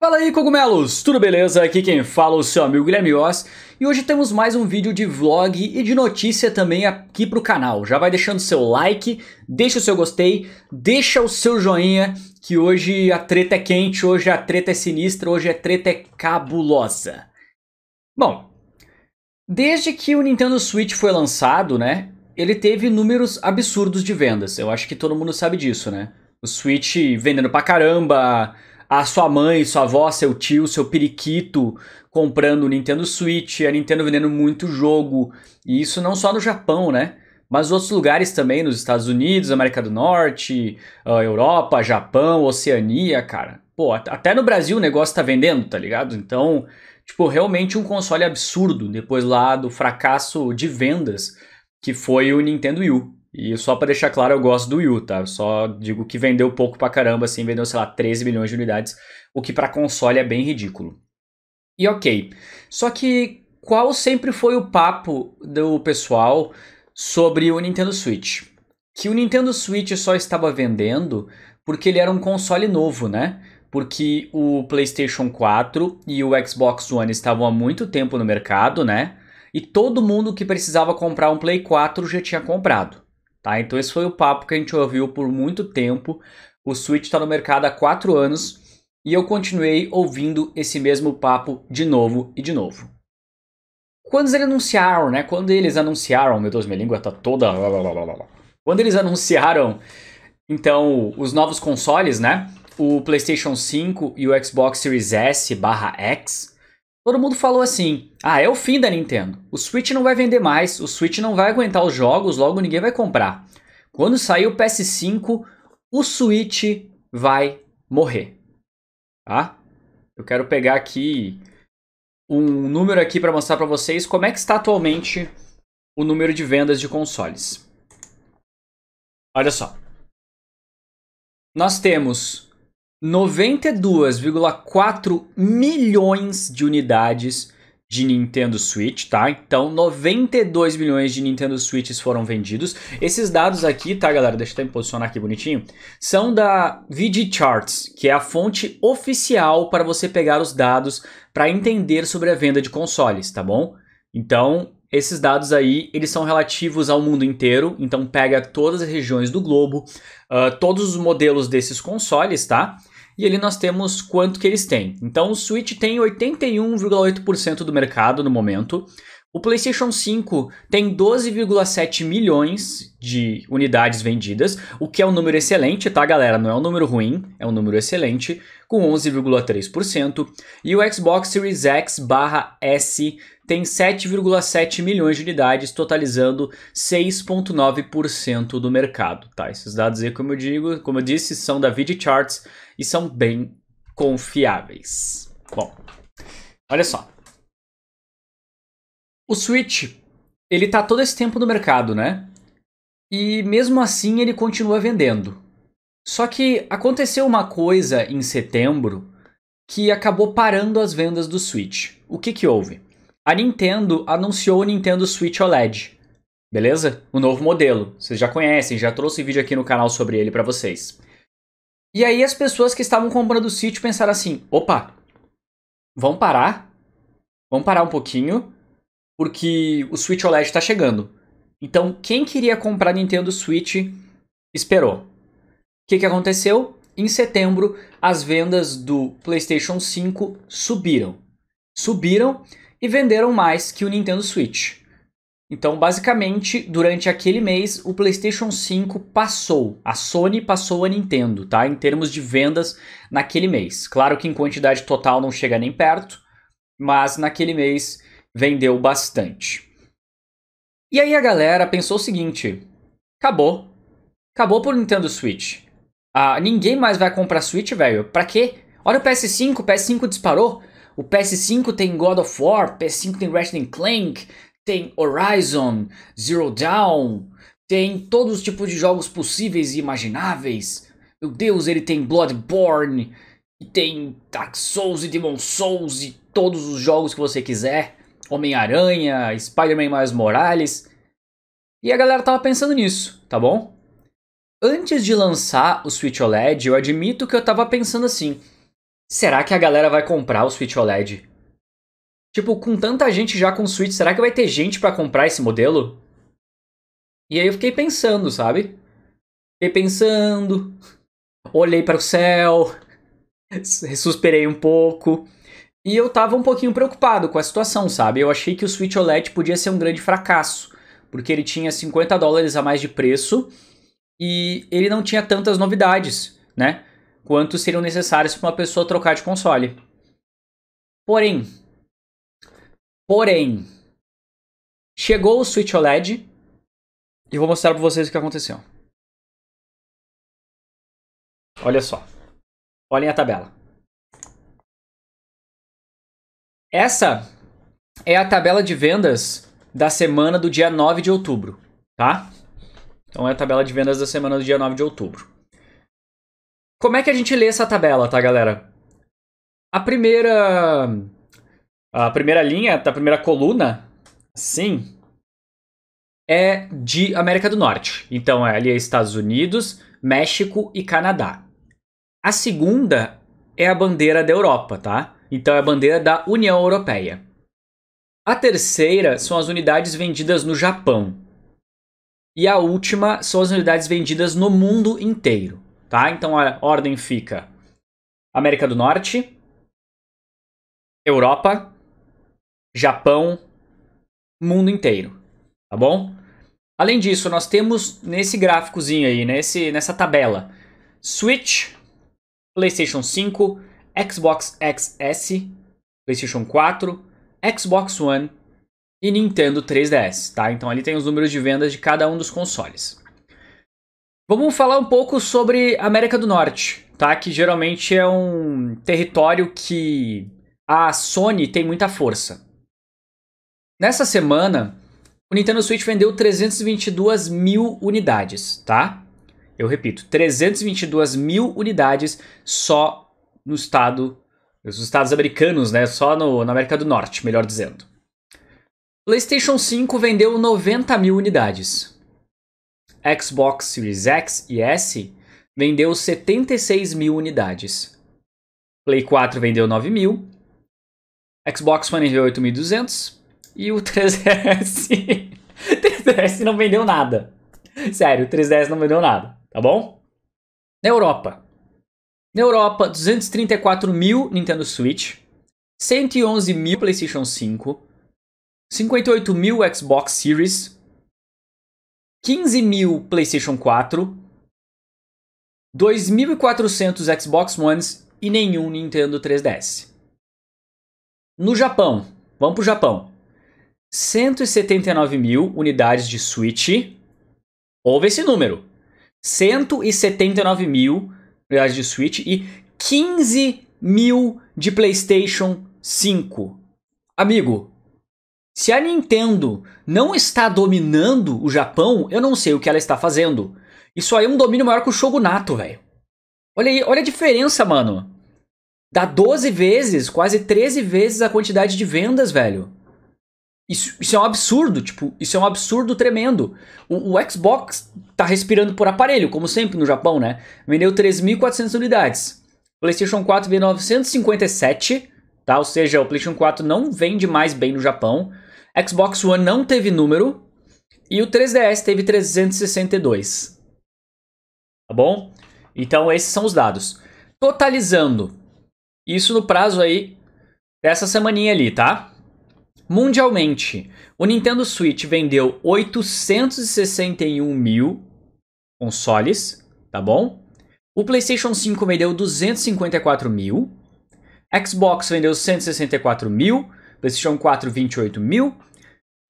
Fala aí cogumelos, tudo beleza? Aqui quem fala é o seu amigo Guilherme Oz e hoje temos mais um vídeo de vlog e de notícia também aqui pro canal. Já vai deixando seu like, deixa o seu gostei, deixa o seu joinha que hoje a treta é quente, hoje a treta é sinistra, hoje a treta é cabulosa. Bom, desde que o Nintendo Switch foi lançado, né, ele teve números absurdos de vendas. Eu acho que todo mundo sabe disso, né? O Switch vendendo pra caramba a sua mãe, sua avó, seu tio, seu periquito comprando o Nintendo Switch, a Nintendo vendendo muito jogo. E isso não só no Japão, né? Mas outros lugares também, nos Estados Unidos, América do Norte, ah, Europa, Japão, Oceania, cara. Pô, até no Brasil o negócio tá vendendo, tá ligado? Então, tipo, realmente um console absurdo depois lá do fracasso de vendas que foi o Nintendo Wii U. E só para deixar claro, eu gosto do U, tá? só digo que vendeu pouco pra caramba, assim, vendeu, sei lá, 13 milhões de unidades, o que para console é bem ridículo. E ok. Só que qual sempre foi o papo do pessoal sobre o Nintendo Switch? Que o Nintendo Switch só estava vendendo porque ele era um console novo, né? Porque o PlayStation 4 e o Xbox One estavam há muito tempo no mercado, né? E todo mundo que precisava comprar um Play 4 já tinha comprado. Tá? Então esse foi o papo que a gente ouviu por muito tempo. O Switch está no mercado há 4 anos e eu continuei ouvindo esse mesmo papo de novo e de novo. Quando eles anunciaram, né? Quando eles anunciaram, meu Deus, minha língua tá toda. Quando eles anunciaram, então, os novos consoles, né? O PlayStation 5 e o Xbox Series S/X, Todo mundo falou assim: ah, é o fim da Nintendo. O Switch não vai vender mais, o Switch não vai aguentar os jogos, logo ninguém vai comprar. Quando sair o PS5, o Switch vai morrer. Tá? Eu quero pegar aqui um número aqui para mostrar para vocês como é que está atualmente o número de vendas de consoles. Olha só. Nós temos 92,4 milhões de unidades de Nintendo Switch, tá? Então, 92 milhões de Nintendo Switches foram vendidos. Esses dados aqui, tá, galera? Deixa eu até posicionar aqui bonitinho. São da VG Charts, que é a fonte oficial para você pegar os dados para entender sobre a venda de consoles, tá bom? Então, esses dados aí, eles são relativos ao mundo inteiro, então pega todas as regiões do globo, uh, todos os modelos desses consoles, tá? E ali nós temos quanto que eles têm. Então o Switch tem 81,8% do mercado no momento, o PlayStation 5 tem 12,7 milhões de unidades vendidas, o que é um número excelente, tá, galera? Não é um número ruim, é um número excelente, com 11,3%. E o Xbox Series X/S tem 7,7 milhões de unidades, totalizando 6,9% do mercado, tá? Esses dados aí, como eu digo, como eu disse, são da VidCharts Charts e são bem confiáveis. Bom, olha só. O Switch, ele tá todo esse tempo no mercado, né? E mesmo assim ele continua vendendo. Só que aconteceu uma coisa em setembro que acabou parando as vendas do Switch. O que que houve? A Nintendo anunciou o Nintendo Switch OLED, beleza? O novo modelo. Vocês já conhecem, já trouxe vídeo aqui no canal sobre ele para vocês. E aí as pessoas que estavam comprando o Switch pensaram assim: opa, vamos parar? Vamos parar um pouquinho porque o Switch OLED está chegando. Então, quem queria comprar Nintendo Switch esperou. O que, que aconteceu? Em setembro, as vendas do PlayStation 5 subiram. Subiram e venderam mais que o Nintendo Switch. Então, basicamente, durante aquele mês, o PlayStation 5 passou. A Sony passou a Nintendo, tá? Em termos de vendas naquele mês. Claro que em quantidade total não chega nem perto, mas naquele mês vendeu bastante. E aí a galera pensou o seguinte: acabou. Acabou pro Nintendo Switch. Ah, ninguém mais vai comprar Switch, velho. Pra quê? Olha o PS5, o PS5 disparou. O PS5 tem God of War, PS5 tem Ratchet Clank, tem Horizon, Zero Dawn, tem todos os tipos de jogos possíveis e imagináveis. Meu Deus, ele tem Bloodborne, e tem Dark Souls e Demon Souls e todos os jogos que você quiser. Homem-Aranha, Spider-Man Miles Morales. E a galera tava pensando nisso, tá bom? Antes de lançar o Switch OLED, eu admito que eu tava pensando assim: será que a galera vai comprar o Switch OLED? Tipo, com tanta gente já com o Switch, será que vai ter gente para comprar esse modelo? E aí eu fiquei pensando, sabe? Fiquei pensando, olhei para o céu, suspirei um pouco. E eu tava um pouquinho preocupado com a situação, sabe? Eu achei que o Switch OLED podia ser um grande fracasso, porque ele tinha 50 dólares a mais de preço e ele não tinha tantas novidades, né? Quanto seriam necessárias para uma pessoa trocar de console. Porém, porém, chegou o Switch OLED e vou mostrar para vocês o que aconteceu. Olha só. Olhem a tabela. Essa é a tabela de vendas da semana do dia 9 de outubro, tá? Então é a tabela de vendas da semana do dia 9 de outubro. Como é que a gente lê essa tabela, tá, galera? A primeira a primeira linha, a primeira coluna, sim, é de América do Norte. Então é ali é Estados Unidos, México e Canadá. A segunda é a bandeira da Europa, tá? Então é a bandeira da União Europeia. A terceira são as unidades vendidas no Japão. E a última são as unidades vendidas no mundo inteiro, tá? Então a ordem fica América do Norte, Europa, Japão, mundo inteiro, tá bom? Além disso, nós temos nesse gráficozinho aí, nesse, nessa tabela, Switch, PlayStation 5, Xbox XS, PlayStation 4, Xbox One e Nintendo 3DS, tá? Então ali tem os números de vendas de cada um dos consoles. Vamos falar um pouco sobre América do Norte, tá? Que geralmente é um território que a Sony tem muita força. Nessa semana, o Nintendo Switch vendeu 322 mil unidades, tá? Eu repito, 322 mil unidades só no estado, nos estados americanos, né? Só no, na América do Norte, melhor dizendo. PlayStation 5 vendeu 90 mil unidades. Xbox Series X e S vendeu 76 mil unidades. Play 4 vendeu 9 mil. Xbox One vendeu 8.200. E o 3DS. 3DS não vendeu nada. Sério, o 3DS não vendeu nada, tá bom? Na Europa, na Europa, 234 mil Nintendo Switch, 111 mil PlayStation 5, 58 mil Xbox Series, 15 mil PlayStation 4, 2.400 Xbox Ones e nenhum Nintendo 3DS. No Japão, vamos para o Japão. 179 mil unidades de Switch. Houve esse número. 179 mil unidades de Switch e 15 mil de PlayStation 5. Amigo, se a Nintendo não está dominando o Japão, eu não sei o que ela está fazendo. Isso aí é um domínio maior que o Shogunato, velho. Olha aí, olha a diferença, mano. Dá 12 vezes, quase 13 vezes a quantidade de vendas, velho. Isso, isso é um absurdo, tipo, isso é um absurdo tremendo. O, o Xbox tá respirando por aparelho, como sempre no Japão, né? Vendeu 3.400 unidades. PlayStation 4 vendeu 957, tá? Ou seja, o PlayStation 4 não vende mais bem no Japão. Xbox One não teve número. E o 3DS teve 362. Tá bom? Então esses são os dados. Totalizando. Isso no prazo aí dessa semaninha ali, tá? Mundialmente, o Nintendo Switch vendeu 861 mil consoles, tá bom? O PlayStation 5 vendeu 254 mil, Xbox vendeu 164 mil, PlayStation 4 28 mil,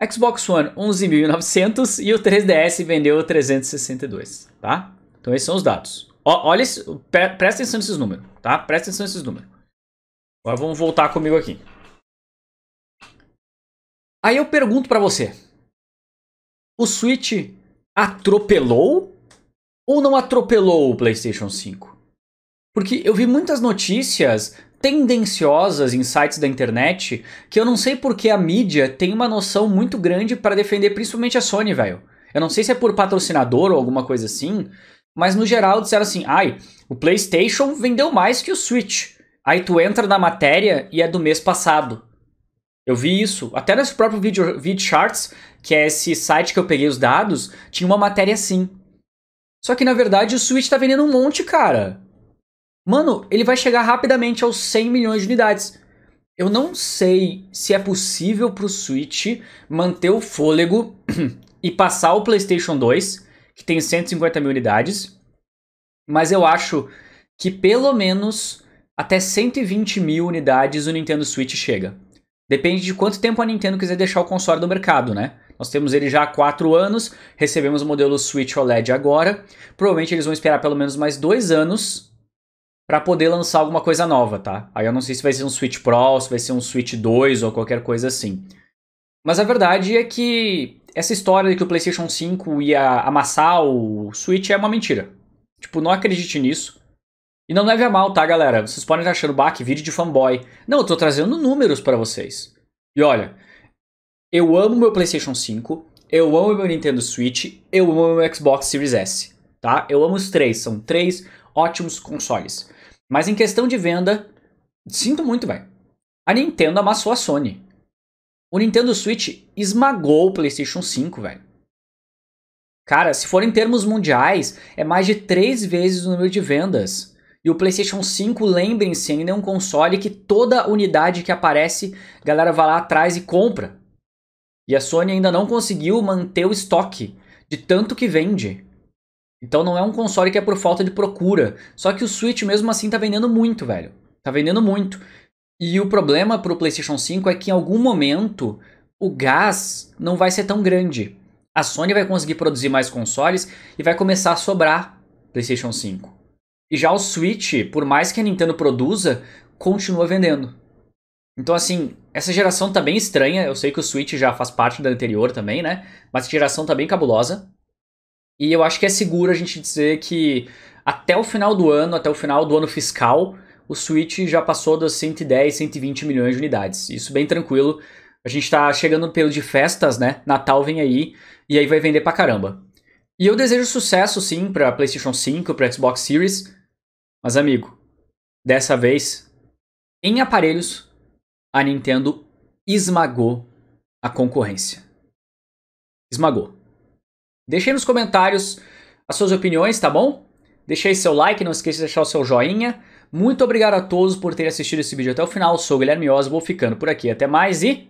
Xbox One 11.900 e o 3DS vendeu 362, tá? Então esses são os dados. olha, esse, presta atenção nesses números, tá? Presta atenção nesses números. Agora vamos voltar comigo aqui. Aí eu pergunto para você: o Switch atropelou ou não atropelou o PlayStation 5? Porque eu vi muitas notícias tendenciosas em sites da internet que eu não sei porque a mídia tem uma noção muito grande para defender principalmente a Sony, velho. Eu não sei se é por patrocinador ou alguma coisa assim, mas no geral disseram assim: ai, o PlayStation vendeu mais que o Switch. Aí tu entra na matéria e é do mês passado. Eu vi isso, até nesse próprio video, VidCharts, que é esse site que eu peguei os dados, tinha uma matéria assim. Só que na verdade o Switch tá vendendo um monte, cara. Mano, ele vai chegar rapidamente aos 100 milhões de unidades. Eu não sei se é possível pro Switch manter o fôlego e passar o PlayStation 2, que tem 150 mil unidades, mas eu acho que pelo menos até 120 mil unidades o Nintendo Switch chega. Depende de quanto tempo a Nintendo quiser deixar o console no mercado, né? Nós temos ele já há 4 anos, recebemos o modelo Switch OLED agora. Provavelmente eles vão esperar pelo menos mais 2 anos para poder lançar alguma coisa nova, tá? Aí eu não sei se vai ser um Switch Pro, se vai ser um Switch 2 ou qualquer coisa assim. Mas a verdade é que essa história de que o PlayStation 5 ia amassar o Switch é uma mentira. Tipo, não acredite nisso. E não leve a mal, tá, galera? Vocês podem estar achando, bah, que vídeo de fanboy. Não, eu tô trazendo números para vocês. E olha, eu amo meu PlayStation 5, eu amo meu Nintendo Switch, eu amo meu Xbox Series S, tá? Eu amo os três, são três ótimos consoles. Mas em questão de venda, sinto muito, velho. A Nintendo amassou a Sony. O Nintendo Switch esmagou o PlayStation 5, velho. Cara, se for em termos mundiais, é mais de três vezes o número de vendas. E o PlayStation 5, lembrem-se, ainda é um console que toda unidade que aparece, a galera vai lá atrás e compra. E a Sony ainda não conseguiu manter o estoque de tanto que vende. Então não é um console que é por falta de procura. Só que o Switch mesmo assim tá vendendo muito, velho. Tá vendendo muito. E o problema pro PlayStation 5 é que em algum momento o gás não vai ser tão grande. A Sony vai conseguir produzir mais consoles e vai começar a sobrar PlayStation 5. E já o Switch, por mais que a Nintendo produza, continua vendendo. Então, assim, essa geração tá bem estranha. Eu sei que o Switch já faz parte da anterior também, né? Mas a geração tá bem cabulosa. E eu acho que é seguro a gente dizer que até o final do ano, até o final do ano fiscal, o Switch já passou das 110, 120 milhões de unidades. Isso bem tranquilo. A gente tá chegando no período de festas, né? Natal vem aí e aí vai vender pra caramba. E eu desejo sucesso sim para PlayStation 5, para Xbox Series. Mas, amigo, dessa vez, em aparelhos, a Nintendo esmagou a concorrência. Esmagou. Deixei nos comentários as suas opiniões, tá bom? Deixei seu like, não esqueça de deixar o seu joinha. Muito obrigado a todos por terem assistido esse vídeo até o final. Eu sou o Guilherme Oz, vou ficando por aqui. Até mais e